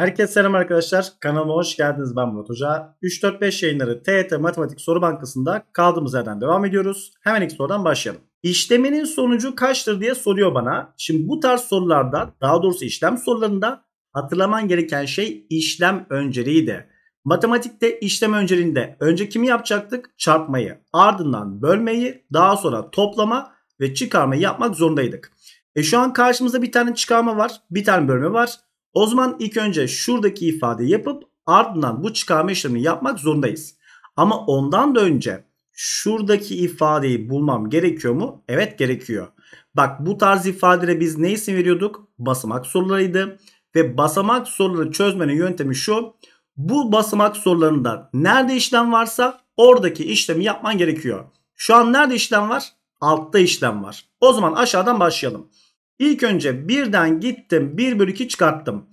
Herkese selam arkadaşlar. Kanalıma hoş geldiniz. Ben Murat Hoca. 3-4-5 yayınları TET e Matematik Soru Bankası'nda kaldığımız yerden devam ediyoruz. Hemen ilk sorudan başlayalım. İşleminin sonucu kaçtır diye soruyor bana. Şimdi bu tarz sorularda daha doğrusu işlem sorularında hatırlaman gereken şey işlem önceliğiydi. Matematikte işlem önceliğinde önce kimi yapacaktık? Çarpmayı, ardından bölmeyi, daha sonra toplama ve çıkarmayı yapmak zorundaydık. E şu an karşımızda bir tane çıkarma var, bir tane bölme var. O zaman ilk önce şuradaki ifade yapıp ardından bu çıkarma işlemini yapmak zorundayız. Ama ondan da önce şuradaki ifadeyi bulmam gerekiyor mu? Evet gerekiyor. Bak bu tarz ifadelere biz ne isim veriyorduk? Basamak sorularıydı. Ve basamak soruları çözmenin yöntemi şu. Bu basamak sorularında nerede işlem varsa oradaki işlemi yapman gerekiyor. Şu an nerede işlem var? Altta işlem var. O zaman aşağıdan başlayalım. İlk önce birden gittim 1 bölü 2 çıkarttım.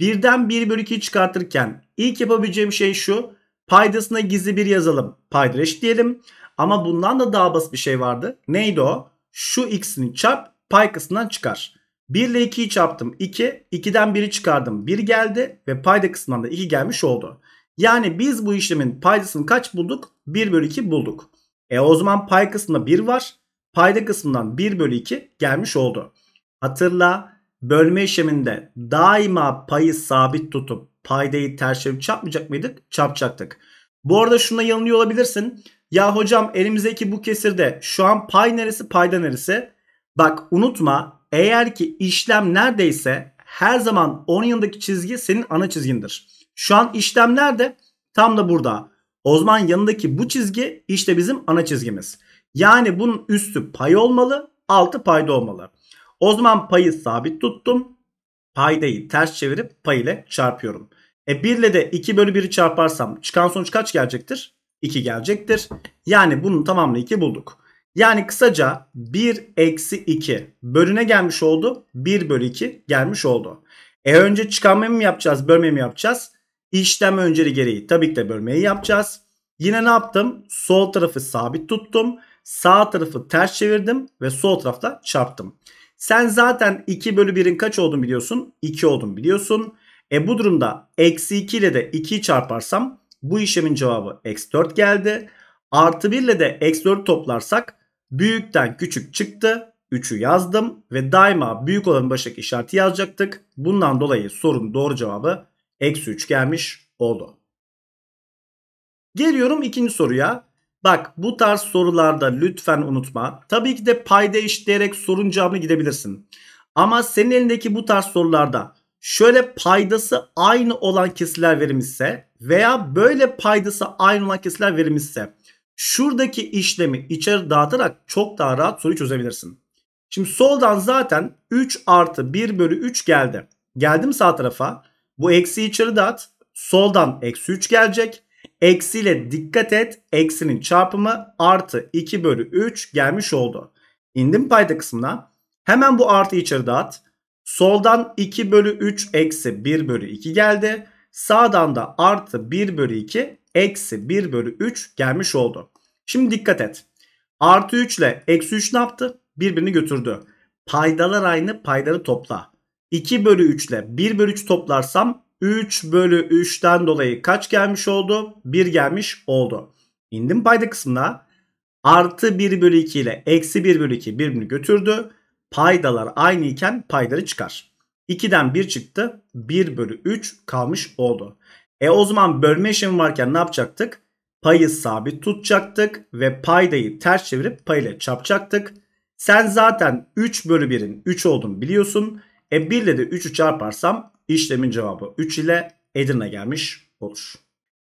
Birden 1 bölü 2'yi çıkartırken ilk yapabileceğim şey şu. Paydasına gizli bir yazalım. Paydır eşit diyelim. Ama bundan da daha basit bir şey vardı. Neydi o? Şu x'ini çarp pay kısmından çıkar. 1 ile 2'yi çarptım 2. 2'den 1'i çıkardım 1 geldi ve payda kısmından da 2 gelmiş oldu. Yani biz bu işlemin paydasını kaç bulduk? 1 bölü 2 bulduk. E o zaman pay kısmında 1 var. Payda kısmından 1 bölü 2 gelmiş oldu. Hatırla bölme işleminde daima payı sabit tutup paydayı ters çevirip çarpmayacak mıydık? Çarpacaktık. Bu arada şuna yanılıyor olabilirsin. Ya hocam elimizdeki bu kesirde şu an pay neresi payda neresi? Bak unutma eğer ki işlem neredeyse her zaman onun yanındaki çizgi senin ana çizgindir. Şu an işlem nerede? Tam da burada. O zaman yanındaki bu çizgi işte bizim ana çizgimiz. Yani bunun üstü pay olmalı, altı payda olmalı. O zaman payı sabit tuttum. Paydayı ters çevirip pay ile çarpıyorum. E 1 ile de 2 bölü 1'i çarparsam çıkan sonuç kaç gelecektir? 2 gelecektir. Yani bunun tamamını 2 bulduk. Yani kısaca 1 eksi 2 bölüne gelmiş oldu. 1 bölü 2 gelmiş oldu. E önce çıkarmayı mı yapacağız bölmeyi mi yapacağız? İşlem önceli gereği tabii ki de bölmeyi yapacağız. Yine ne yaptım? Sol tarafı sabit tuttum. Sağ tarafı ters çevirdim ve sol tarafta çarptım. Sen zaten 2 bölü 1'in kaç olduğunu biliyorsun? 2 olduğunu biliyorsun. E bu durumda eksi 2 ile de 2'yi çarparsam bu işlemin cevabı eksi 4 geldi. Artı 1 ile de eksi 4 toplarsak büyükten küçük çıktı. 3'ü yazdım ve daima büyük olanın başındaki işareti yazacaktık. Bundan dolayı sorunun doğru cevabı eksi 3 gelmiş oldu. Geliyorum ikinci soruya. Bak bu tarz sorularda lütfen unutma. Tabii ki de payda eşitleyerek sorun cevabına gidebilirsin. Ama senin elindeki bu tarz sorularda şöyle paydası aynı olan kesirler verilmişse veya böyle paydası aynı olan kesirler verilmişse şuradaki işlemi içeri dağıtarak çok daha rahat soruyu çözebilirsin. Şimdi soldan zaten 3 artı 1 bölü 3 geldi. Geldim sağ tarafa. Bu eksi içeri dağıt. Soldan eksi 3 gelecek. Eksiyle dikkat et. Eksinin çarpımı artı 2 bölü 3 gelmiş oldu. İndim payda kısmına. Hemen bu artı içeri dağıt. Soldan 2 bölü 3 eksi 1 bölü 2 geldi. Sağdan da artı 1 bölü 2 eksi 1 bölü 3 gelmiş oldu. Şimdi dikkat et. Artı 3 ile eksi 3 ne yaptı? Birbirini götürdü. Paydalar aynı payları topla. 2 bölü 3 ile 1 bölü 3 toplarsam 3 bölü 3'ten dolayı kaç gelmiş oldu? 1 gelmiş oldu. İndim payda kısmına. Artı 1 bölü 2 ile eksi 1 bölü 2 birbirini götürdü. Paydalar aynı iken payları çıkar. 2'den 1 çıktı. 1 bölü 3 kalmış oldu. E o zaman bölme işlemi varken ne yapacaktık? Payı sabit tutacaktık ve paydayı ters çevirip ile çarpacaktık. Sen zaten 3 bölü 1'in 3 olduğunu biliyorsun. E 1 ile de 3'ü çarparsam işlemin cevabı 3 ile Edirne gelmiş olur.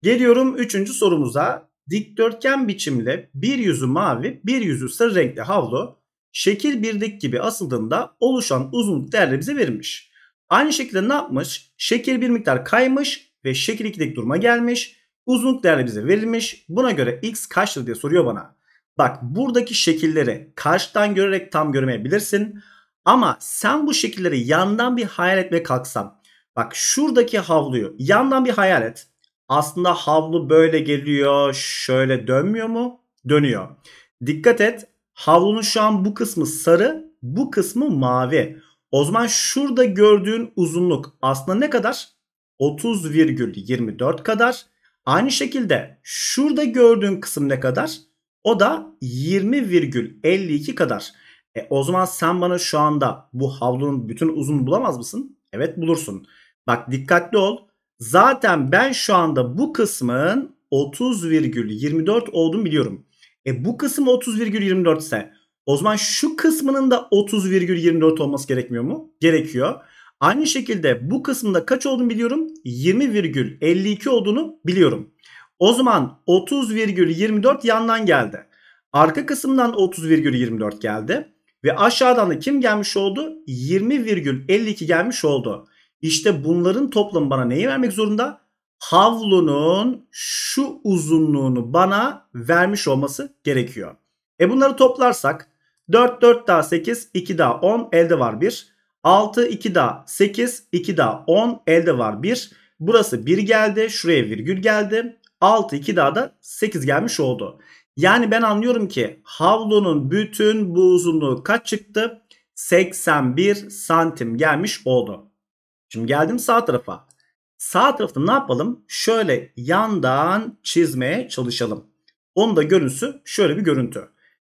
Geliyorum 3. sorumuza. Dikdörtgen biçimli bir yüzü mavi, bir yüzü sarı renkli havlu şekil birlik gibi asıldığında oluşan uzunluk değerleri bize verilmiş. Aynı şekilde ne yapmış? Şekil bir miktar kaymış ve şekil ikilik duruma gelmiş. Uzunluk değerleri bize verilmiş. Buna göre x kaçtır diye soruyor bana. Bak buradaki şekilleri karşıdan görerek tam göremeyebilirsin. Ama sen bu şekilleri yandan bir hayal etmeye kalksam. Bak şuradaki havluyu yandan bir hayal et. Aslında havlu böyle geliyor şöyle dönmüyor mu? Dönüyor. Dikkat et havlunun şu an bu kısmı sarı bu kısmı mavi. O zaman şurada gördüğün uzunluk aslında ne kadar? 30,24 kadar. Aynı şekilde şurada gördüğün kısım ne kadar? O da 20,52 kadar. E, o zaman sen bana şu anda bu havlunun bütün uzun bulamaz mısın? Evet bulursun. Bak dikkatli ol. Zaten ben şu anda bu kısmın 30,24 olduğunu biliyorum. E bu kısım 30,24 ise o zaman şu kısmının da 30,24 olması gerekmiyor mu? Gerekiyor. Aynı şekilde bu kısımda kaç olduğunu biliyorum. 20,52 olduğunu biliyorum. O zaman 30,24 yandan geldi. Arka kısımdan 30,24 geldi. Ve aşağıdan da kim gelmiş oldu? 20,52 gelmiş oldu. İşte bunların toplamı bana neyi vermek zorunda? Havlunun şu uzunluğunu bana vermiş olması gerekiyor. E bunları toplarsak 4 4 daha 8 2 daha 10 elde var 1. 6 2 daha 8 2 daha 10 elde var 1. Burası 1 geldi şuraya virgül geldi. 6 2 daha da 8 gelmiş oldu. Yani ben anlıyorum ki havlunun bütün bu uzunluğu kaç çıktı? 81 santim gelmiş oldu. Şimdi geldim sağ tarafa. Sağ tarafta ne yapalım? Şöyle yandan çizmeye çalışalım. Onun da görüntüsü şöyle bir görüntü.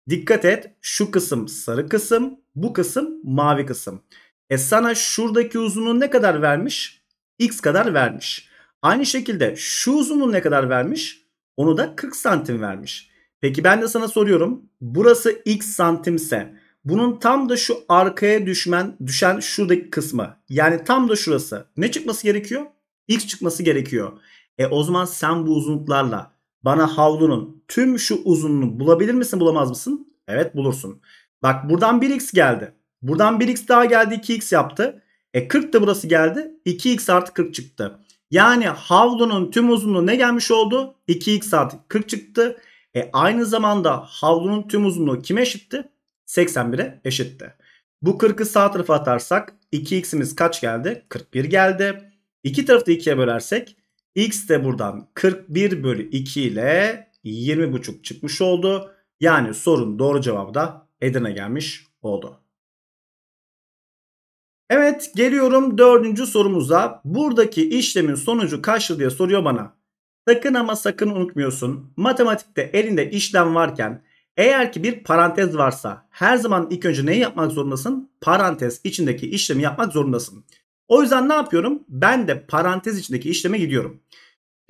Dikkat et şu kısım sarı kısım, bu kısım mavi kısım. E sana şuradaki uzunluğu ne kadar vermiş? X kadar vermiş. Aynı şekilde şu uzunluğu ne kadar vermiş? Onu da 40 santim vermiş. Peki ben de sana soruyorum. Burası x santimse bunun tam da şu arkaya düşmen, düşen şuradaki kısmı. Yani tam da şurası. Ne çıkması gerekiyor? X çıkması gerekiyor. E o zaman sen bu uzunluklarla bana havlunun tüm şu uzunluğunu bulabilir misin bulamaz mısın? Evet bulursun. Bak buradan 1x geldi. Buradan 1x daha geldi 2x yaptı. E 40 da burası geldi. 2x artı 40 çıktı. Yani havlunun tüm uzunluğu ne gelmiş oldu? 2x artı 40 çıktı. E, aynı zamanda havlunun tüm uzunluğu kime eşitti? 81'e eşitti. Bu 40'ı sağ tarafa atarsak 2x'imiz kaç geldi? 41 geldi. İki tarafı da 2'ye bölersek x de buradan 41 bölü 2 ile 20,5 çıkmış oldu. Yani sorun doğru cevabı da Edirne gelmiş oldu. Evet geliyorum dördüncü sorumuza. Buradaki işlemin sonucu kaçtı diye soruyor bana. Sakın ama sakın unutmuyorsun. Matematikte elinde işlem varken eğer ki bir parantez varsa her zaman ilk önce neyi yapmak zorundasın? Parantez içindeki işlemi yapmak zorundasın. O yüzden ne yapıyorum? Ben de parantez içindeki işleme gidiyorum.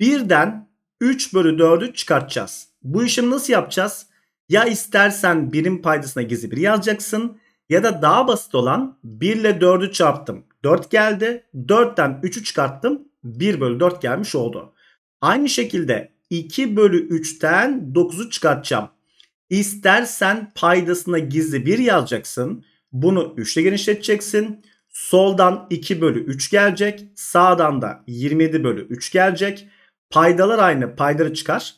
Birden 3 bölü 4'ü çıkartacağız. Bu işlemi nasıl yapacağız? Ya istersen birim paydasına gizli bir yazacaksın ya da daha basit olan 1 ile 4'ü çarptım. 4 geldi. 4'ten 3'ü çıkarttım. 1 bölü 4 gelmiş oldu. Aynı şekilde 2 bölü 3'ten 9'u çıkartacağım. İstersen paydasına gizli 1 yazacaksın. Bunu 3 ile genişleteceksin. Soldan 2 bölü 3 gelecek. Sağdan da 27 bölü 3 gelecek. Paydalar aynı payları çıkar.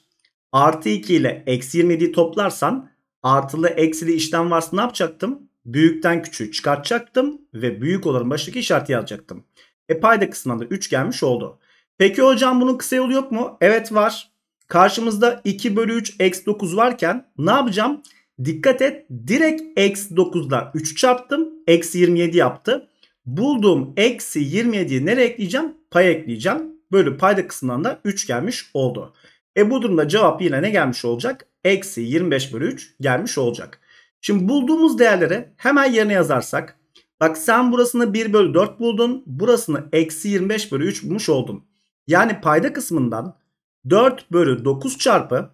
Artı 2 ile eksi 27'yi toplarsan artılı eksili işlem varsa ne yapacaktım? Büyükten küçüğü çıkartacaktım ve büyük olanın başındaki işareti yazacaktım. E payda kısmında da 3 gelmiş oldu. Peki hocam bunun kısa yolu yok mu? Evet var. Karşımızda 2 bölü 3 eksi 9 varken ne yapacağım? Dikkat et direkt eksi 9'da 3 çarptım. Eksi 27 yaptı. Bulduğum eksi 27'yi nereye ekleyeceğim? Pay ekleyeceğim. Bölü payda kısmından da 3 gelmiş oldu. E bu durumda cevap yine ne gelmiş olacak? Eksi 25 bölü 3 gelmiş olacak. Şimdi bulduğumuz değerleri hemen yerine yazarsak. Bak sen burasını 1 bölü 4 buldun. Burasını eksi 25 bölü 3 bulmuş oldun. Yani payda kısmından 4 bölü 9 çarpı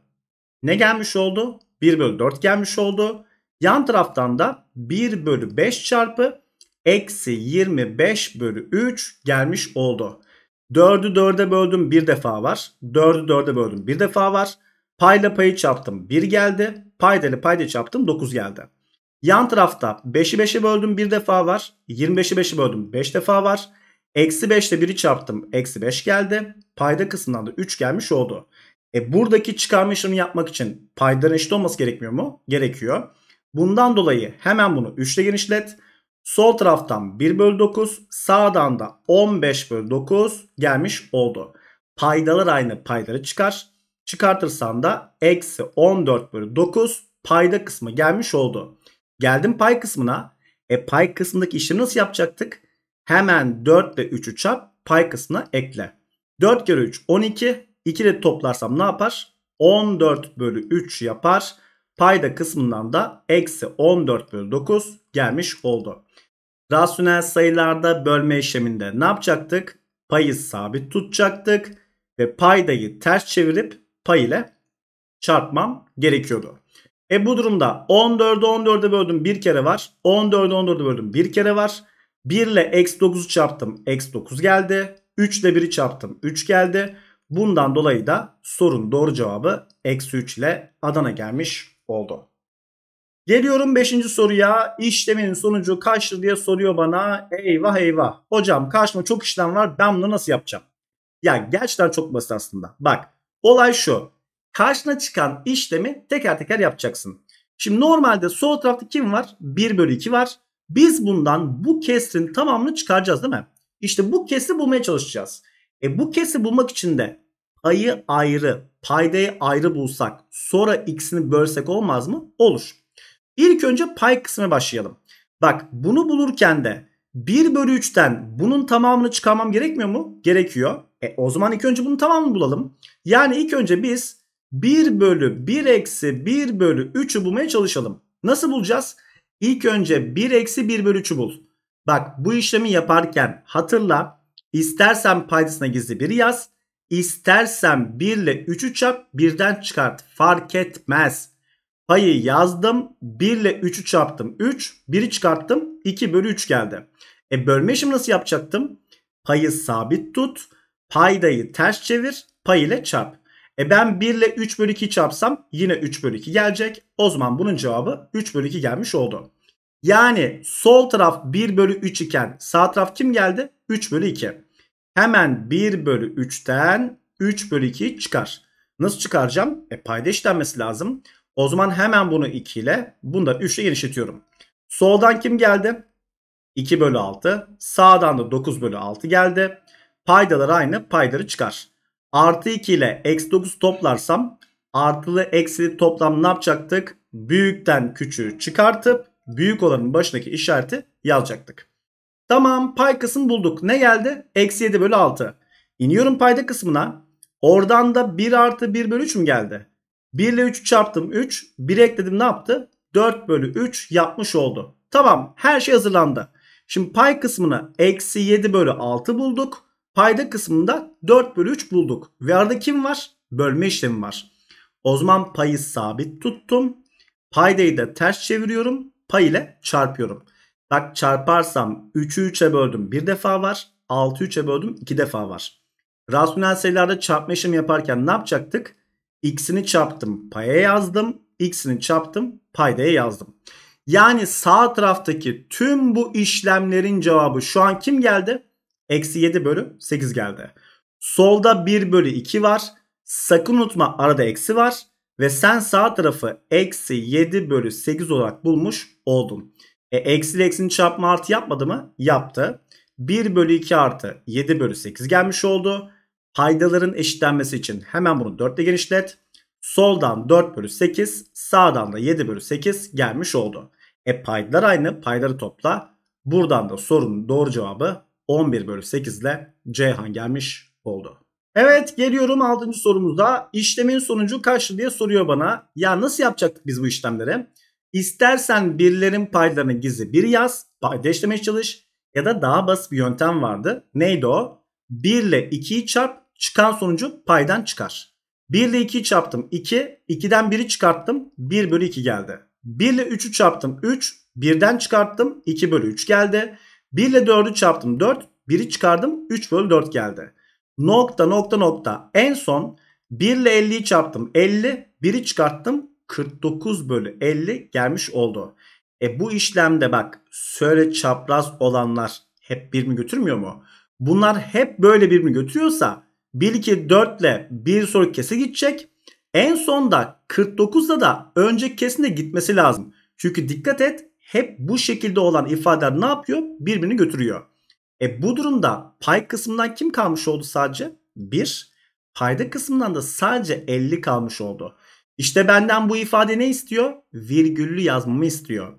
ne gelmiş oldu? 1 bölü 4 gelmiş oldu. Yan taraftan da 1 bölü 5 çarpı eksi 25 bölü 3 gelmiş oldu. 4'ü 4'e böldüm bir defa var. 4'ü 4'e böldüm bir defa var. Payla payı çarptım 1 geldi. Payda ile payda çarptım 9 geldi. Yan tarafta 5'i 5'e böldüm bir defa var. 25'i 5'e böldüm 5 defa var. Eksi 5 ile 1'i çarptım. Eksi 5 geldi. Payda kısmından da 3 gelmiş oldu. E buradaki çıkarma işlemi yapmak için paydan eşit olması gerekmiyor mu? Gerekiyor. Bundan dolayı hemen bunu 3 ile genişlet. Sol taraftan 1 bölü 9 sağdan da 15 bölü 9 gelmiş oldu. Paydalar aynı payları çıkar. Çıkartırsan da eksi 14 bölü 9 payda kısmı gelmiş oldu. Geldim pay kısmına. E pay kısmındaki işlemi nasıl yapacaktık? Hemen 4 ve 3'ü çarp pay kısmına ekle. 4 kere 3 12. 2 ile toplarsam ne yapar? 14 bölü 3 yapar. Payda kısmından da eksi 14 bölü 9 gelmiş oldu. Rasyonel sayılarda bölme işleminde ne yapacaktık? Payı sabit tutacaktık ve paydayı ters çevirip pay ile çarpmam gerekiyordu. E bu durumda 14'ü 14'e böldüm bir kere var. 14'ü 14'e böldüm bir kere var. 1 ile x9'u çarptım x9 geldi. 3 ile 1'i çarptım 3 geldi. Bundan dolayı da sorun doğru cevabı eksi 3 ile Adana gelmiş oldu. Geliyorum 5. soruya. İşlemin sonucu kaçtır diye soruyor bana. Eyvah eyvah. Hocam karşıma çok işlem var. Ben bunu nasıl yapacağım? Ya gerçekten çok basit aslında. Bak olay şu. Karşına çıkan işlemi teker teker yapacaksın. Şimdi normalde sol tarafta kim var? 1 bölü 2 var. Biz bundan bu kesrin tamamını çıkaracağız değil mi? İşte bu kesri bulmaya çalışacağız. E bu kesri bulmak için de payı ayrı, paydayı ayrı bulsak sonra x'ini bölsek olmaz mı? Olur. İlk önce pay kısmına başlayalım. Bak bunu bulurken de 1 bölü 3'ten bunun tamamını çıkarmam gerekmiyor mu? Gerekiyor. E, o zaman ilk önce bunun tamamını bulalım. Yani ilk önce biz 1 bölü 1 eksi 1 bölü 3'ü bulmaya çalışalım. Nasıl bulacağız? İlk önce 1 eksi 1 bölü 3'ü bul. Bak bu işlemi yaparken hatırla istersen paydasına gizli 1 yaz. İstersen 1 ile 3'ü çarp 1'den çıkart. Fark etmez. Payı yazdım. 1 ile 3'ü çarptım. 3. 1'i çıkarttım. 2 bölü 3 geldi. E bölme işimi nasıl yapacaktım? Payı sabit tut. Paydayı ters çevir. Pay ile çarp. E ben 1 ile 3 bölü 2 çarpsam yine 3 bölü 2 gelecek. O zaman bunun cevabı 3 bölü 2 gelmiş oldu. Yani sol taraf 1 bölü 3 iken sağ taraf kim geldi? 3 bölü 2. Hemen 1 bölü 3'ten 3 bölü 2 çıkar. Nasıl çıkaracağım? E payda işlenmesi lazım. O zaman hemen bunu 2 ile bunu da 3 ile genişletiyorum. Soldan kim geldi? 2 bölü 6. Sağdan da 9 bölü 6 geldi. Paydalar aynı payları çıkar. Artı 2 ile eksi 9 toplarsam artılı eksili toplam ne yapacaktık? Büyükten küçüğü çıkartıp büyük olanın başındaki işareti yazacaktık. Tamam pay kısmı bulduk. Ne geldi? Eksi 7 bölü 6. İniyorum payda kısmına. Oradan da 1 artı 1 bölü 3 mü geldi? 1 ile 3'ü çarptım 3. 1 ekledim ne yaptı? 4 bölü 3 yapmış oldu. Tamam her şey hazırlandı. Şimdi pay kısmını eksi 7 bölü 6 bulduk. Payda kısmında 4 bölü 3 bulduk. Ve arada kim var? Bölme işlemi var. O zaman payı sabit tuttum. Paydayı da ters çeviriyorum. Pay ile çarpıyorum. Bak çarparsam 3'ü 3'e böldüm bir defa var. 6'ı 3'e böldüm iki defa var. Rasyonel sayılarda çarpma işlemi yaparken ne yapacaktık? X'ini çarptım paya yazdım. X'ini çarptım paydaya yazdım. Yani sağ taraftaki tüm bu işlemlerin cevabı şu an kim geldi? Eksi 7 bölü 8 geldi. Solda 1 bölü 2 var. Sakın unutma arada eksi var. Ve sen sağ tarafı eksi 7 bölü 8 olarak bulmuş oldun. E, eksi ile eksinin çarpma artı yapmadı mı? Yaptı. 1 bölü 2 artı 7 bölü 8 gelmiş oldu. Paydaların eşitlenmesi için hemen bunu 4 ile genişlet. Soldan 4 bölü 8 sağdan da 7 bölü 8 gelmiş oldu. E paydalar aynı payları topla. Buradan da sorunun doğru cevabı 11 bölü 8 ile Ceyhan gelmiş oldu. Evet geliyorum 6. sorumuzda işlemin sonucu kaçtı diye soruyor bana. Ya nasıl yapacaktık biz bu işlemleri? İstersen birlerin paylarını gizli bir yaz, payda çalış ya da daha basit bir yöntem vardı. Neydi o? 1 ile 2'yi çarp çıkan sonucu paydan çıkar. 1 ile 2'yi çarptım 2, 2'den 1'i çıkarttım 1 bölü 2 geldi. 1 ile 3'ü çarptım 3, 1'den çıkarttım 2 bölü 3 geldi. 1 ile 4'ü çarptım 4. 1'i çıkardım 3 bölü 4 geldi. Nokta nokta nokta. En son 1 ile 50'yi çarptım 50. 1'i çıkarttım 49 bölü 50 gelmiş oldu. E bu işlemde bak söyle çapraz olanlar hep bir mi götürmüyor mu? Bunlar hep böyle bir mi götürüyorsa 1 2 4 ile bir sonraki kese gidecek. En sonda 49'da da önce kesine gitmesi lazım. Çünkü dikkat et hep bu şekilde olan ifadeler ne yapıyor? Birbirini götürüyor. E bu durumda pay kısmından kim kalmış oldu sadece? 1. Payda kısmından da sadece 50 kalmış oldu. İşte benden bu ifade ne istiyor? Virgüllü yazmamı istiyor.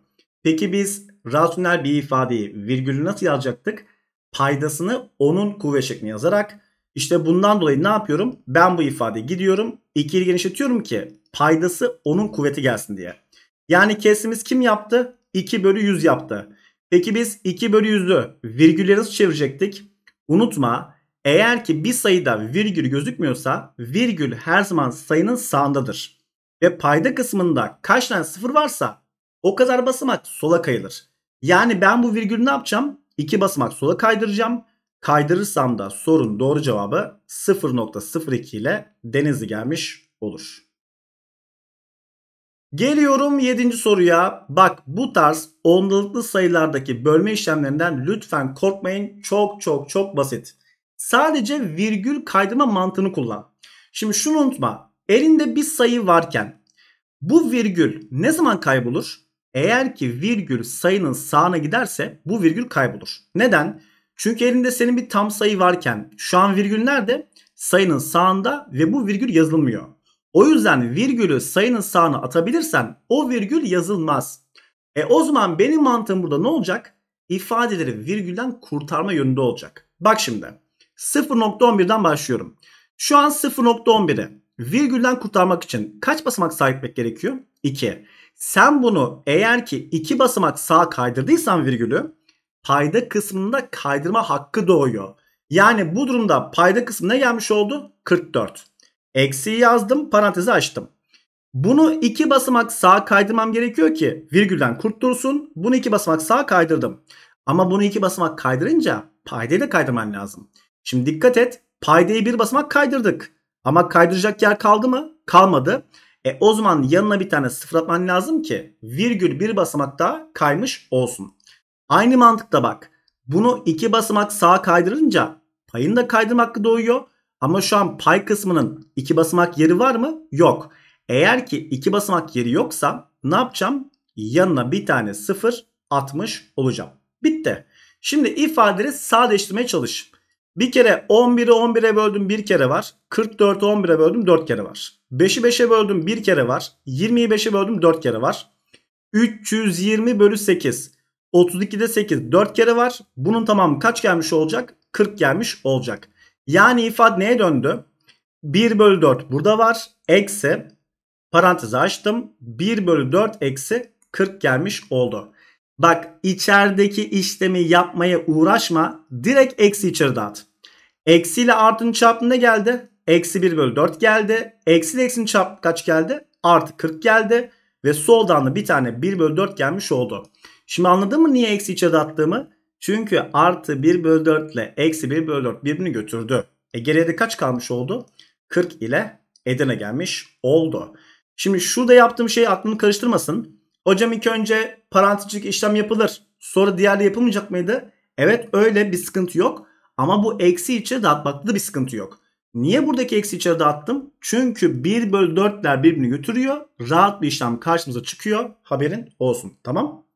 Peki biz rasyonel bir ifadeyi virgüllü nasıl yazacaktık? Paydasını onun kuvvet şeklinde yazarak İşte bundan dolayı ne yapıyorum? Ben bu ifadeye gidiyorum. İkiyi genişletiyorum ki paydası onun kuvveti gelsin diye. Yani kesimiz kim yaptı? 2 bölü 100 yaptı. Peki biz 2 bölü 100'ü virgülle nasıl çevirecektik? Unutma eğer ki bir sayıda virgül gözükmüyorsa virgül her zaman sayının sağındadır. Ve payda kısmında kaç tane sıfır varsa o kadar basamak sola kayılır. Yani ben bu virgülü ne yapacağım? 2 basamak sola kaydıracağım. Kaydırırsam da sorun doğru cevabı 0.02 ile Denizli gelmiş olur. Geliyorum 7. soruya. Bak bu tarz ondalıklı sayılardaki bölme işlemlerinden lütfen korkmayın. Çok çok çok basit. Sadece virgül kaydırma mantığını kullan. Şimdi şunu unutma. Elinde bir sayı varken bu virgül ne zaman kaybolur? Eğer ki virgül sayının sağına giderse bu virgül kaybolur. Neden? Çünkü elinde senin bir tam sayı varken şu an virgül nerede? Sayının sağında ve bu virgül yazılmıyor. O yüzden virgülü sayının sağına atabilirsen o virgül yazılmaz. E o zaman benim mantığım burada ne olacak? İfadeleri virgülden kurtarma yönünde olacak. Bak şimdi 0.11'den başlıyorum. Şu an 0.11'i virgülden kurtarmak için kaç basamak sahipmek gerekiyor? 2. Sen bunu eğer ki 2 basamak sağa kaydırdıysan virgülü payda kısmında kaydırma hakkı doğuyor. Yani bu durumda payda kısmına gelmiş oldu 44. Eksiyi yazdım parantezi açtım. Bunu iki basamak sağa kaydırmam gerekiyor ki virgülden kurtulsun. Bunu iki basamak sağa kaydırdım. Ama bunu iki basamak kaydırınca paydayı da kaydırman lazım. Şimdi dikkat et paydayı bir basamak kaydırdık. Ama kaydıracak yer kaldı mı? Kalmadı. E o zaman yanına bir tane sıfır atman lazım ki virgül bir basamak daha kaymış olsun. Aynı mantıkta bak. Bunu iki basamak sağa kaydırınca payın da kaydırmak hakkı doğuyor. Ama şu an pay kısmının iki basamak yeri var mı? Yok. Eğer ki iki basamak yeri yoksa ne yapacağım? Yanına bir tane sıfır atmış olacağım. Bitti. Şimdi ifadeleri sadeleştirmeye çalış. Bir kere 11'i 11'e böldüm bir kere var. 44'ü 11'e böldüm 4 kere var. 5'i 5'e böldüm bir kere var. 20'yi 5'e böldüm 4 kere var. 320 bölü 8. 32'de 8 4 kere var. Bunun tamamı kaç gelmiş olacak? 40 gelmiş olacak. Yani ifad neye döndü? 1 bölü 4 burada var. Eksi parantezi açtım. 1 bölü 4 eksi 40 gelmiş oldu. Bak içerideki işlemi yapmaya uğraşma. Direkt eksi içeride at. Eksi ile artının çarpımı ne geldi? Eksi 1 bölü 4 geldi. Eksi ile eksinin çarpı kaç geldi? Artı 40 geldi. Ve soldan da bir tane 1 bölü 4 gelmiş oldu. Şimdi anladın mı niye eksi içeride attığımı? Çünkü artı 1 bölü 4 ile eksi 1 bölü 4 birbirini götürdü. E geriye de kaç kalmış oldu? 40 ile Edirne gelmiş oldu. Şimdi şurada yaptığım şey aklını karıştırmasın. Hocam ilk önce parantezcik işlem yapılır. Sonra diğerde yapılmayacak mıydı? Evet öyle bir sıkıntı yok. Ama bu eksi içeri dağıtmakta da bir sıkıntı yok. Niye buradaki eksi içeri dağıttım? Çünkü 1 bölü 4'ler birbirini götürüyor. Rahat bir işlem karşımıza çıkıyor. Haberin olsun. Tamam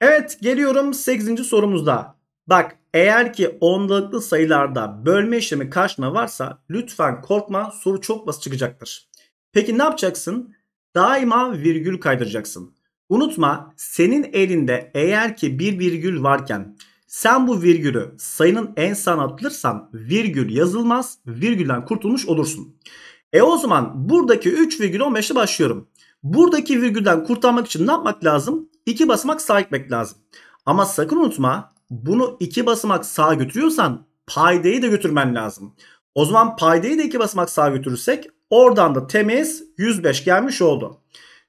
Evet geliyorum 8. sorumuzda. Bak eğer ki ondalıklı sayılarda bölme işlemi karşına varsa lütfen korkma soru çok basit çıkacaktır. Peki ne yapacaksın? Daima virgül kaydıracaksın. Unutma senin elinde eğer ki bir virgül varken sen bu virgülü sayının en sağına atılırsan virgül yazılmaz virgülden kurtulmuş olursun. E o zaman buradaki 3,15'le başlıyorum. Buradaki virgülden kurtarmak için ne yapmak lazım? 2 basamak sağ gitmek lazım. Ama sakın unutma bunu iki basamak sağa götürüyorsan paydayı da götürmen lazım. O zaman paydayı da iki basamak sağa götürürsek oradan da temiz 105 gelmiş oldu.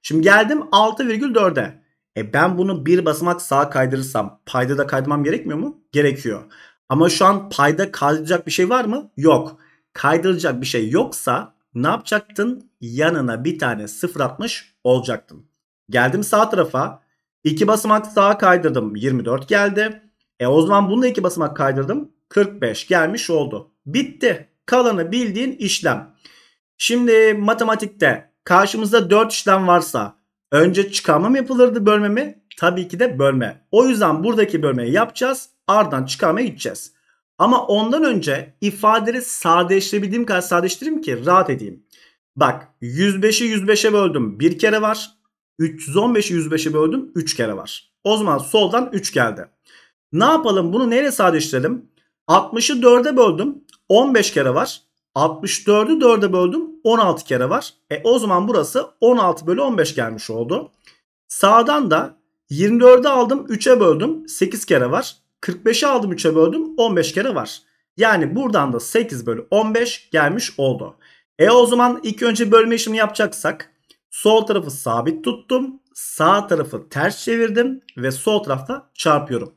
Şimdi geldim 6,4'e. E ben bunu bir basamak sağa kaydırırsam payda da kaydırmam gerekmiyor mu? Gerekiyor. Ama şu an payda kaydıracak bir şey var mı? Yok. Kaydıracak bir şey yoksa ne yapacaktın? Yanına bir tane sıfır atmış olacaktın. Geldim sağ tarafa. 2 basamak sağa kaydırdım 24 geldi. E o zaman bunu da 2 basamak kaydırdım 45 gelmiş oldu. Bitti. Kalanı bildiğin işlem. Şimdi matematikte karşımızda 4 işlem varsa önce çıkarma mı yapılırdı bölme mi? Tabii ki de bölme. O yüzden buradaki bölmeyi yapacağız. Ardından çıkarmaya gideceğiz. Ama ondan önce ifadeleri sadeleştirebildiğim kadar sadeleştireyim ki rahat edeyim. Bak 105'i 105'e böldüm bir kere var. 315'i 105'e böldüm 3 kere var. O zaman soldan 3 geldi. Ne yapalım bunu neyle sadeleştirelim? 60'ı 4'e böldüm 15 kere var. 64'ü 4'e böldüm 16 kere var. E o zaman burası 16 bölü 15 gelmiş oldu. Sağdan da 24'ü aldım 3'e böldüm 8 kere var. 45'i aldım 3'e böldüm 15 kere var. Yani buradan da 8 bölü 15 gelmiş oldu. E o zaman ilk önce bölme işlemi yapacaksak Sol tarafı sabit tuttum. Sağ tarafı ters çevirdim ve sol tarafta çarpıyorum.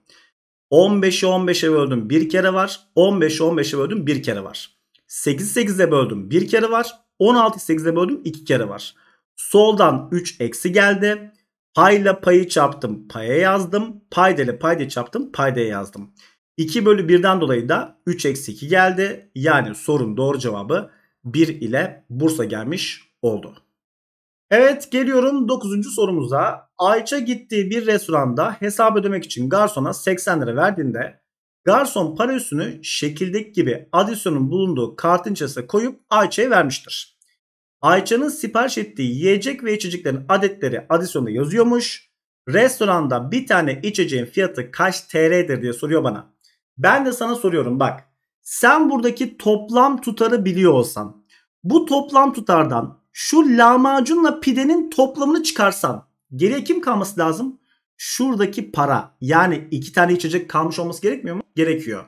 15'i 15'e böldüm bir kere var. 15'i 15'e böldüm bir kere var. 8'i 8'e böldüm bir kere var. 16'yı 8'e böldüm iki kere var. Soldan 3 eksi geldi. Payla payı çarptım paya yazdım. Payda ile payda çarptım paydaya yazdım. 2 bölü 1'den dolayı da 3 eksi 2 geldi. Yani sorun doğru cevabı 1 ile Bursa gelmiş oldu. Evet geliyorum 9. sorumuza. Ayça gittiği bir restoranda hesap ödemek için garsona 80 lira verdiğinde garson para üstünü şekildeki gibi adisyonun bulunduğu kartın içerisine koyup Ayça'ya vermiştir. Ayça'nın sipariş ettiği yiyecek ve içeceklerin adetleri adisyonda yazıyormuş. Restoranda bir tane içeceğin fiyatı kaç TL'dir diye soruyor bana. Ben de sana soruyorum bak. Sen buradaki toplam tutarı biliyor olsan bu toplam tutardan şu lahmacunla pidenin toplamını çıkarsam geriye kim kalması lazım? Şuradaki para yani iki tane içecek kalmış olması gerekmiyor mu? Gerekiyor.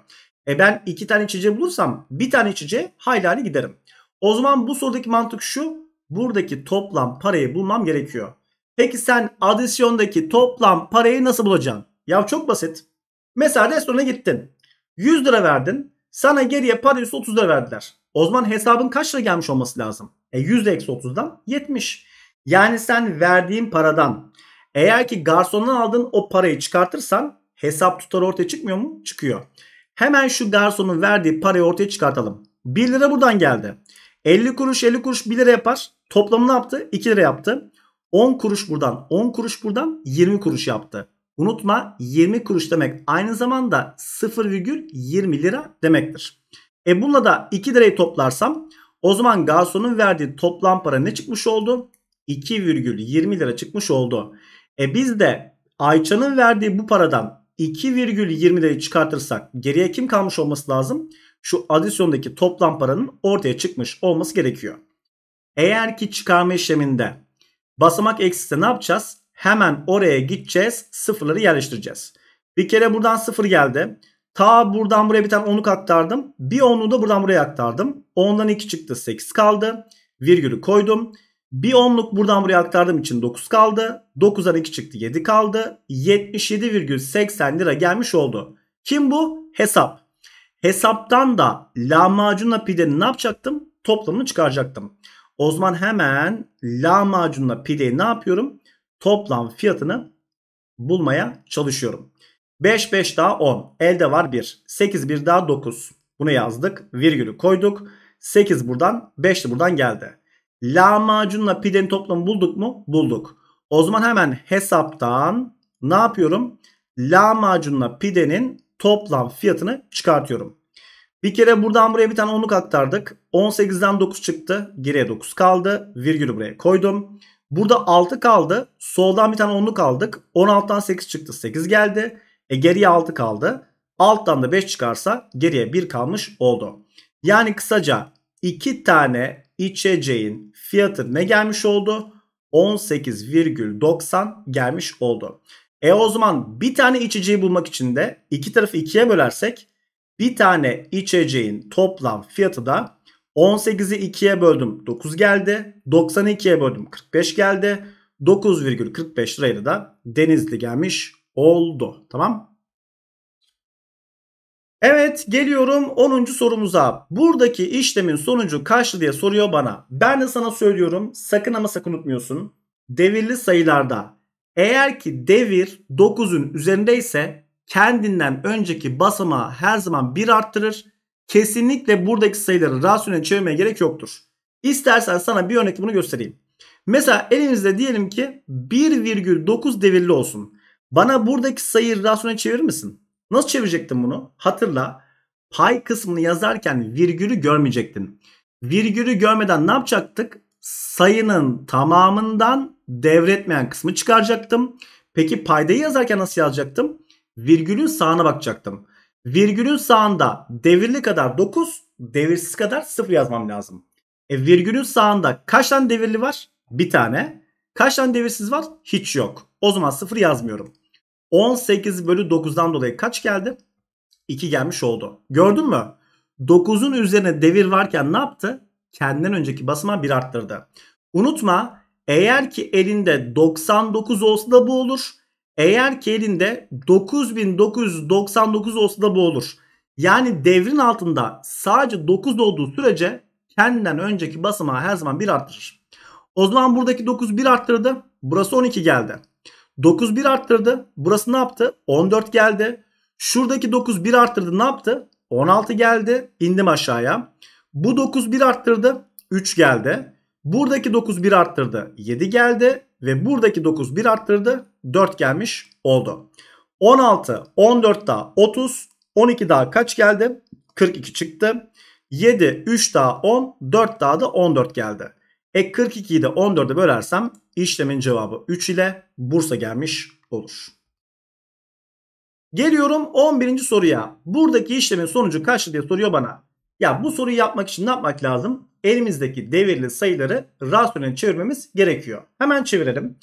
E ben iki tane içecek bulursam bir tane içeceğe hayli giderim. O zaman bu sorudaki mantık şu. Buradaki toplam parayı bulmam gerekiyor. Peki sen adisyondaki toplam parayı nasıl bulacaksın? Ya çok basit. Mesela restorana gittin. 100 lira verdin. Sana geriye parayı 30 lira verdiler. O zaman hesabın kaç lira gelmiş olması lazım? E 100 eksi 30'dan 70. Yani sen verdiğin paradan eğer ki garsondan aldığın o parayı çıkartırsan hesap tutarı ortaya çıkmıyor mu? Çıkıyor. Hemen şu garsonun verdiği parayı ortaya çıkartalım. 1 lira buradan geldi. 50 kuruş 50 kuruş 1 lira yapar. Toplamı ne yaptı? 2 lira yaptı. 10 kuruş buradan 10 kuruş buradan 20 kuruş yaptı. Unutma 20 kuruş demek aynı zamanda 0,20 lira demektir. E bununla da 2 lirayı toplarsam o zaman Gasson'un verdiği toplam para ne çıkmış oldu? 2,20 lira çıkmış oldu. E biz de Ayça'nın verdiği bu paradan 2,20 lirayı çıkartırsak geriye kim kalmış olması lazım? Şu adisyondaki toplam paranın ortaya çıkmış olması gerekiyor. Eğer ki çıkarma işleminde basamak eksiste ne yapacağız? Hemen oraya gideceğiz. Sıfırları yerleştireceğiz. Bir kere buradan sıfır geldi. Ta buradan buraya bir tane onluk aktardım. Bir onluğu da buradan buraya aktardım. Ondan 2 çıktı 8 kaldı. Virgülü koydum. Bir onluk buradan buraya aktardığım için 9 kaldı. 9'dan 2 çıktı 7 kaldı. 77,80 lira gelmiş oldu. Kim bu? Hesap. Hesaptan da lahmacunla pidenin ne yapacaktım? Toplamını çıkaracaktım. O zaman hemen lahmacunla pideyi ne yapıyorum? Toplam fiyatını bulmaya çalışıyorum. 5 5 daha 10. Elde var 1. 8 1 daha 9. Bunu yazdık. Virgülü koyduk. 8 buradan 5 de buradan geldi. Lahmacunla pidenin toplamı bulduk mu? Bulduk. O zaman hemen hesaptan ne yapıyorum? Lahmacunla pidenin toplam fiyatını çıkartıyorum. Bir kere buradan buraya bir tane onluk aktardık. 18'den 9 çıktı. Geriye 9 kaldı. Virgülü buraya koydum. Burada 6 kaldı. Soldan bir tane onluk aldık. 16'dan 8 çıktı. 8 geldi. E geriye 6 kaldı. Alttan da 5 çıkarsa geriye 1 kalmış oldu. Yani kısaca 2 tane içeceğin fiyatı ne gelmiş oldu? 18,90 gelmiş oldu. E o zaman bir tane içeceği bulmak için de iki tarafı ikiye bölersek bir tane içeceğin toplam fiyatı da 18'i 2'ye böldüm 9 geldi. 92'ye böldüm 45 geldi. 9,45 lirayla da Denizli gelmiş oldu. Tamam Evet geliyorum 10. sorumuza. Buradaki işlemin sonucu kaçtı diye soruyor bana. Ben de sana söylüyorum sakın ama sakın unutmuyorsun. Devirli sayılarda eğer ki devir 9'un üzerindeyse kendinden önceki basamağı her zaman 1 arttırır. Kesinlikle buradaki sayıları rasyonel çevirmeye gerek yoktur. İstersen sana bir örnek bunu göstereyim. Mesela elinizde diyelim ki 1,9 devirli olsun. Bana buradaki sayıyı rasyona çevirir misin? Nasıl çevirecektin bunu? Hatırla. Pay kısmını yazarken virgülü görmeyecektin. Virgülü görmeden ne yapacaktık? Sayının tamamından devretmeyen kısmı çıkaracaktım. Peki paydayı yazarken nasıl yazacaktım? Virgülün sağına bakacaktım. Virgülün sağında devirli kadar 9, devirsiz kadar 0 yazmam lazım. E virgülün sağında kaç tane devirli var? Bir tane. Kaç tane devirsiz var? Hiç yok. O zaman 0 yazmıyorum. 18 bölü 9'dan dolayı kaç geldi? 2 gelmiş oldu. Gördün mü? 9'un üzerine devir varken ne yaptı? Kendinden önceki basıma 1 arttırdı. Unutma eğer ki elinde 99 olsa da bu olur. Eğer ki elinde 9999 olsa da bu olur. Yani devrin altında sadece 9 olduğu sürece kendinden önceki basamağı her zaman 1 arttırır. O zaman buradaki 9 1 arttırdı. Burası 12 geldi. 9 1 arttırdı. Burası ne yaptı? 14 geldi. Şuradaki 9 1 arttırdı. Ne yaptı? 16 geldi. İndim aşağıya. Bu 9 1 arttırdı. 3 geldi. Buradaki 9 1 arttırdı. 7 geldi. Ve buradaki 9 1 arttırdı. 4 gelmiş oldu. 16, 14 daha 30, 12 daha kaç geldi? 42 çıktı. 7, 3 daha 10, 4 daha da 14 geldi. E 42'yi de 14'e bölersem işlemin cevabı 3 ile Bursa gelmiş olur. Geliyorum 11. soruya. Buradaki işlemin sonucu kaçtı diye soruyor bana. Ya bu soruyu yapmak için ne yapmak lazım? Elimizdeki devirli sayıları rasyonel çevirmemiz gerekiyor. Hemen çevirelim.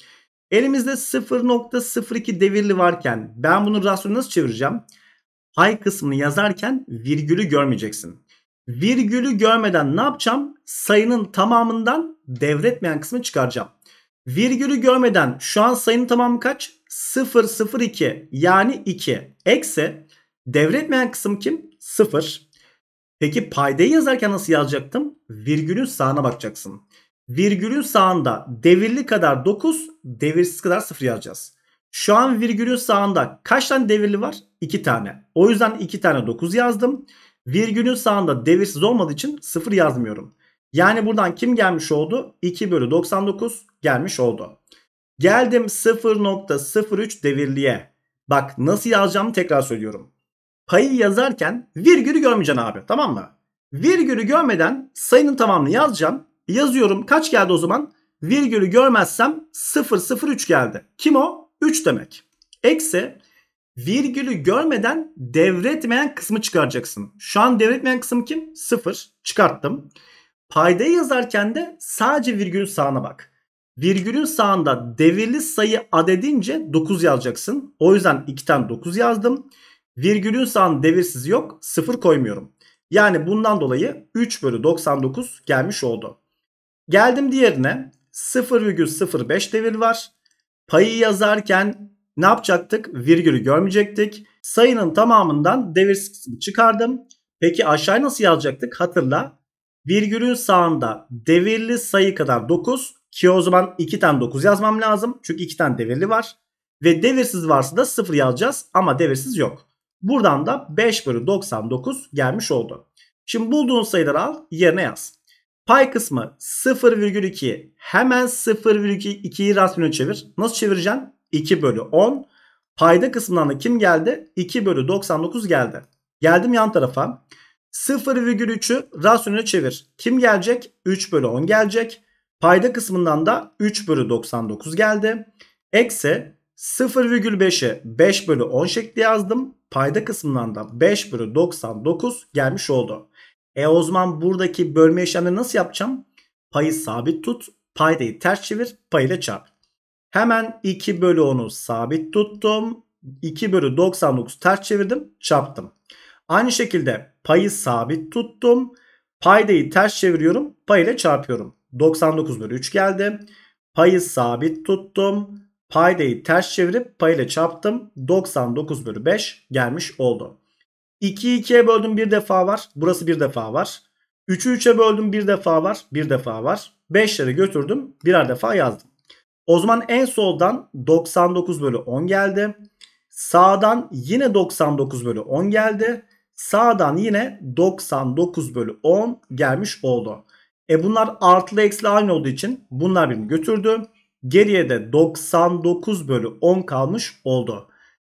Elimizde 0.02 devirli varken ben bunu rasyonel nasıl çevireceğim? Pay kısmını yazarken virgülü görmeyeceksin. Virgülü görmeden ne yapacağım? Sayının tamamından devretmeyen kısmı çıkaracağım. Virgülü görmeden şu an sayının tamamı kaç? 0,02 yani 2. Eksi devretmeyen kısım kim? 0. Peki paydayı yazarken nasıl yazacaktım? Virgülün sağına bakacaksın. Virgülün sağında devirli kadar 9, devirsiz kadar 0 yazacağız. Şu an virgülün sağında kaç tane devirli var? 2 tane. O yüzden 2 tane 9 yazdım. Virgülün sağında devirsiz olmadığı için 0 yazmıyorum. Yani buradan kim gelmiş oldu? 2 bölü 99 gelmiş oldu. Geldim 0.03 devirliğe. Bak nasıl yazacağımı tekrar söylüyorum. Payı yazarken virgülü görmeyeceksin abi tamam mı? Virgülü görmeden sayının tamamını yazacağım. Yazıyorum kaç geldi o zaman? Virgülü görmezsem 003 geldi. Kim o? 3 demek. Eksi virgülü görmeden devretmeyen kısmı çıkaracaksın. Şu an devretmeyen kısım kim? Sıfır. Çıkarttım. Paydayı yazarken de sadece virgülün sağına bak. Virgülün sağında devirli sayı adedince 9 yazacaksın. O yüzden 2'den 9 yazdım. Virgülün sağında devirsiz yok. 0 koymuyorum. Yani bundan dolayı 3 bölü 99 gelmiş oldu. Geldim diğerine. 0,05 devir var. Payı yazarken ne yapacaktık? Virgülü görmeyecektik. Sayının tamamından devir kısmı çıkardım. Peki aşağıya nasıl yazacaktık? Hatırla. Virgülün sağında devirli sayı kadar 9 ki o zaman 2 tane 9 yazmam lazım. Çünkü 2 tane devirli var. Ve devirsiz varsa da 0 yazacağız ama devirsiz yok. Buradan da 5 bölü 99 gelmiş oldu. Şimdi bulduğun sayıları al yerine yaz. Pay kısmı 0,2 hemen 0,2'yi rasyona çevir. Nasıl çevireceksin? 2 bölü 10. Payda kısmından da kim geldi? 2 bölü 99 geldi. Geldim yan tarafa. 0,3'ü rasyonel çevir. Kim gelecek? 3 bölü 10 gelecek. Payda kısmından da 3 bölü 99 geldi. Eksi 0,5'i 5 bölü 10 şekli yazdım. Payda kısmından da 5 bölü 99 gelmiş oldu. E o zaman buradaki bölme işlemleri nasıl yapacağım? Payı sabit tut. Paydayı ters çevir. Payı ile çarp. Hemen 2 bölü 10'u sabit tuttum. 2 bölü 99 ters çevirdim çarptım. Aynı şekilde payı sabit tuttum. Paydayı ters çeviriyorum. Pay ile çarpıyorum. 99 bölü 3 geldi. Payı sabit tuttum. Paydayı ters çevirip pay ile çarptım. 99 bölü 5 gelmiş oldu. 2'yi 2'ye böldüm bir defa var. Burası bir defa var. 3'ü 3'e böldüm bir defa var. Bir defa var. 5'leri götürdüm. Birer defa yazdım. O zaman en soldan 99 bölü 10 geldi. Sağdan yine 99 bölü 10 geldi. Sağdan yine 99 bölü 10 gelmiş oldu. E bunlar artılı eksili aynı olduğu için bunlar birini götürdü. Geriye de 99 bölü 10 kalmış oldu.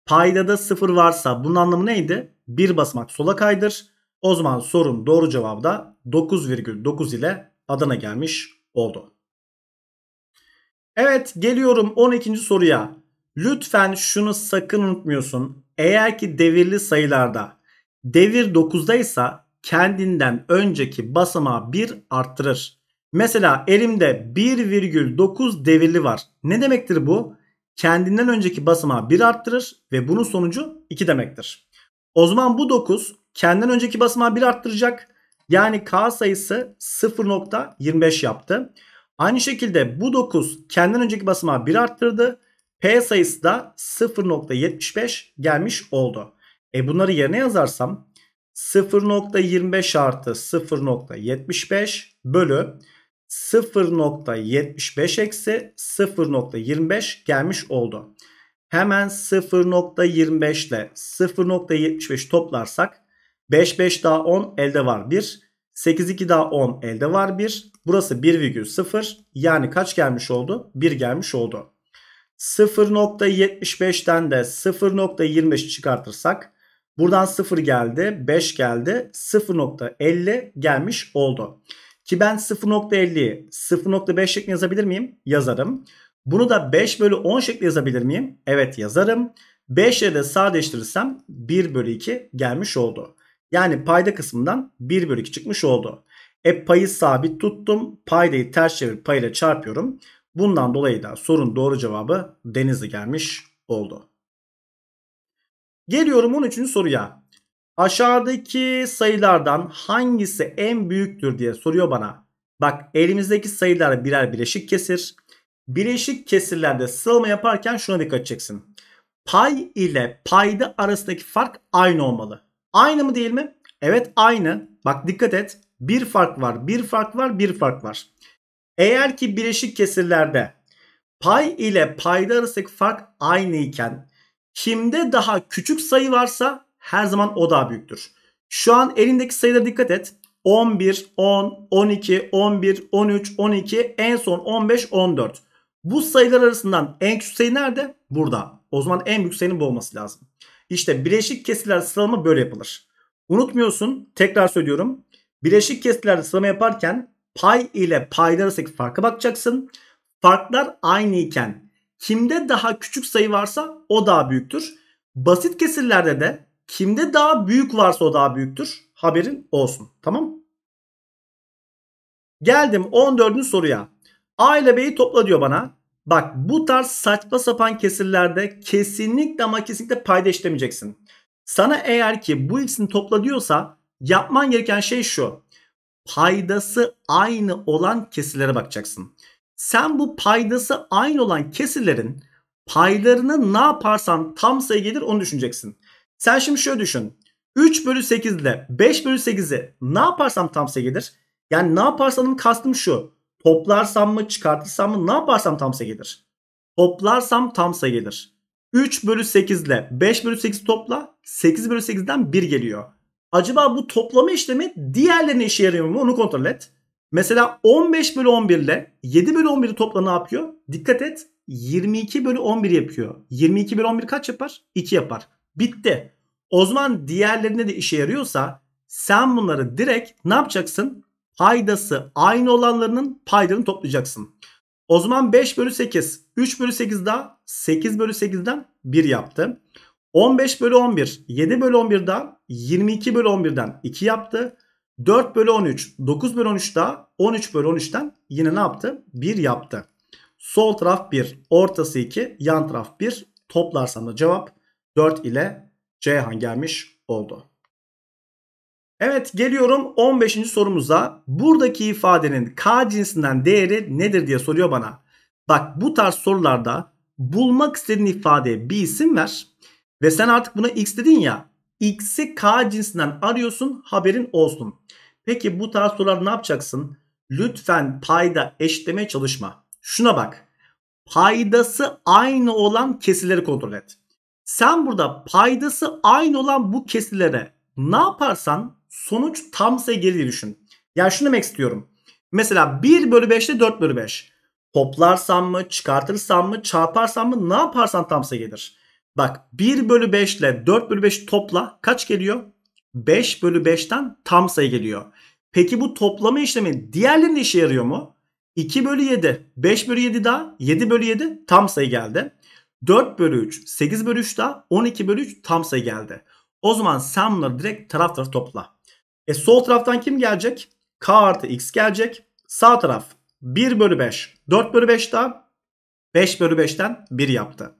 Payda da 0 varsa bunun anlamı neydi? 1 basmak sola kaydır. O zaman sorun doğru cevabı da 9,9 ile Adana gelmiş oldu. Evet geliyorum 12. soruya. Lütfen şunu sakın unutmuyorsun. Eğer ki devirli sayılarda devir 9'daysa kendinden önceki basamağı 1 arttırır. Mesela elimde 1,9 devirli var. Ne demektir bu? Kendinden önceki basamağı 1 arttırır ve bunun sonucu 2 demektir. O zaman bu 9 kendinden önceki basamağı 1 arttıracak. Yani k sayısı 0.25 yaptı. Aynı şekilde bu 9 kendinden önceki basamağı 1 arttırdı. P sayısı da 0.75 gelmiş oldu. E bunları yerine yazarsam 0.25 artı 0.75 bölü 0.75 eksi 0.25 gelmiş oldu. Hemen 0.25 ile 0.75 toplarsak 5 5 daha 10 elde var 1. 8 2 daha 10 elde var 1. Burası 1,0 yani kaç gelmiş oldu? 1 gelmiş oldu. 0.75'ten de 0.25 çıkartırsak buradan 0 geldi 5 geldi 0.50 gelmiş oldu. Ki ben 0.50'yi 0.5 şeklinde yazabilir miyim? Yazarım. Bunu da 5 bölü 10 şeklinde yazabilir miyim? Evet yazarım. 5 ile de sadeleştirirsem 1 bölü 2 gelmiş oldu. Yani payda kısmından 1 bölü 2 çıkmış oldu. E payı sabit tuttum. Paydayı ters çevir payla çarpıyorum. Bundan dolayı da sorun doğru cevabı Denizli gelmiş oldu. Geliyorum 13. soruya. Aşağıdaki sayılardan hangisi en büyüktür diye soruyor bana. Bak elimizdeki sayılar birer bileşik kesir. Bileşik kesirlerde sıralama yaparken şuna dikkat edeceksin. Pay ile payda arasındaki fark aynı olmalı. Aynı mı değil mi? Evet aynı. Bak dikkat et. Bir fark var, bir fark var, bir fark var. Eğer ki bileşik kesirlerde pay ile payda arasındaki fark aynı iken kimde daha küçük sayı varsa her zaman o daha büyüktür. Şu an elindeki sayıda dikkat et. 11, 10, 12, 11, 13, 12, en son 15, 14. Bu sayılar arasından en küçük sayı nerede? Burada. O zaman en büyük sayının bu olması lazım. İşte bileşik kesirler sıralama böyle yapılır. Unutmuyorsun tekrar söylüyorum. Bileşik kesitlerde sıralama yaparken pay ile paylar arasındaki farka bakacaksın. Farklar aynı iken kimde daha küçük sayı varsa o daha büyüktür. Basit kesirlerde de kimde daha büyük varsa o daha büyüktür. Haberin olsun. Tamam Geldim 14. soruya. A ile B'yi topla diyor bana. Bak bu tarz saçma sapan kesirlerde kesinlikle ama kesinlikle payda işlemeyeceksin. Sana eğer ki bu ikisini topla diyorsa Yapman gereken şey şu. Paydası aynı olan kesirlere bakacaksın. Sen bu paydası aynı olan kesirlerin paylarını ne yaparsan tam sayı gelir onu düşüneceksin. Sen şimdi şöyle düşün. 3 bölü 8 ile 5 bölü 8'i ne yaparsam tam sayı gelir. Yani ne yaparsanın kastım şu. Toplarsam mı çıkartırsam mı ne yaparsam tam sayı gelir. Toplarsam tam sayı gelir. 3 bölü 8 ile 5 bölü 8 topla 8 bölü 8'den 1 geliyor. Acaba bu toplama işlemi diğerlerine işe yarıyor mu onu kontrol et. Mesela 15 bölü 11 ile 7 bölü 11'i topla ne yapıyor? Dikkat et 22 bölü 11 yapıyor. 22 bölü 11 kaç yapar? 2 yapar. Bitti. O zaman diğerlerine de işe yarıyorsa sen bunları direkt ne yapacaksın? Paydası aynı olanlarının paylarını toplayacaksın. O zaman 5 bölü 8. 3 bölü 8 daha 8 bölü 8'den 1 yaptı. 15 bölü 11 7 bölü 11'den 22 bölü 11'den 2 yaptı. 4 bölü 13 9 bölü 13 daha 13 bölü 13'ten yine ne yaptı? 1 yaptı. Sol taraf 1 ortası 2 yan taraf 1 toplarsam da cevap 4 ile Ceyhan gelmiş oldu. Evet geliyorum 15. sorumuza. Buradaki ifadenin K cinsinden değeri nedir diye soruyor bana. Bak bu tarz sorularda bulmak istediğin ifadeye bir isim ver. Ve sen artık buna x dedin ya. X'i k cinsinden arıyorsun haberin olsun. Peki bu tarz sorular ne yapacaksın? Lütfen payda eşitlemeye çalışma. Şuna bak. Paydası aynı olan kesirleri kontrol et. Sen burada paydası aynı olan bu kesirlere ne yaparsan sonuç tam sayı geri düşün. Yani şunu demek istiyorum. Mesela 1 bölü 5 ile 4 bölü 5. toplarsan mı, çıkartırsan mı, çarparsan mı ne yaparsan tam sayı gelir. Bak 1 bölü 5 ile 4 bölü 5 topla kaç geliyor? 5 bölü 5'ten tam sayı geliyor. Peki bu toplama işlemi diğerlerinde işe yarıyor mu? 2 bölü 7, 5 bölü 7 daha, 7 bölü 7 tam sayı geldi. 4 bölü 3, 8 bölü 3 daha, 12 bölü 3 tam sayı geldi. O zaman sen bunları direkt taraf taraf topla. E sol taraftan kim gelecek? K artı X gelecek. Sağ taraf 1 bölü 5, 4 bölü 5 daha, 5 bölü 5'ten 1 yaptı.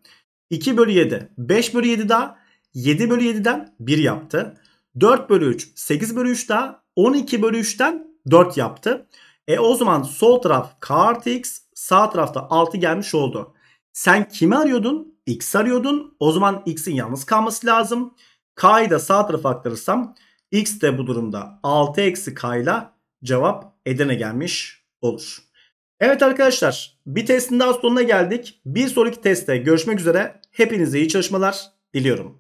2 bölü 7 5 bölü 7 daha 7 bölü 7'den 1 yaptı. 4 bölü 3 8 bölü 3 daha 12 bölü 3'ten 4 yaptı. E o zaman sol taraf k artı x sağ tarafta 6 gelmiş oldu. Sen kimi arıyordun? X arıyordun. O zaman x'in yalnız kalması lazım. K'yı da sağ tarafa aktarırsam x de bu durumda 6 eksi k ile cevap edene gelmiş olur. Evet arkadaşlar bir testin daha sonuna geldik. Bir sonraki testte görüşmek üzere. Hepinize iyi çalışmalar diliyorum.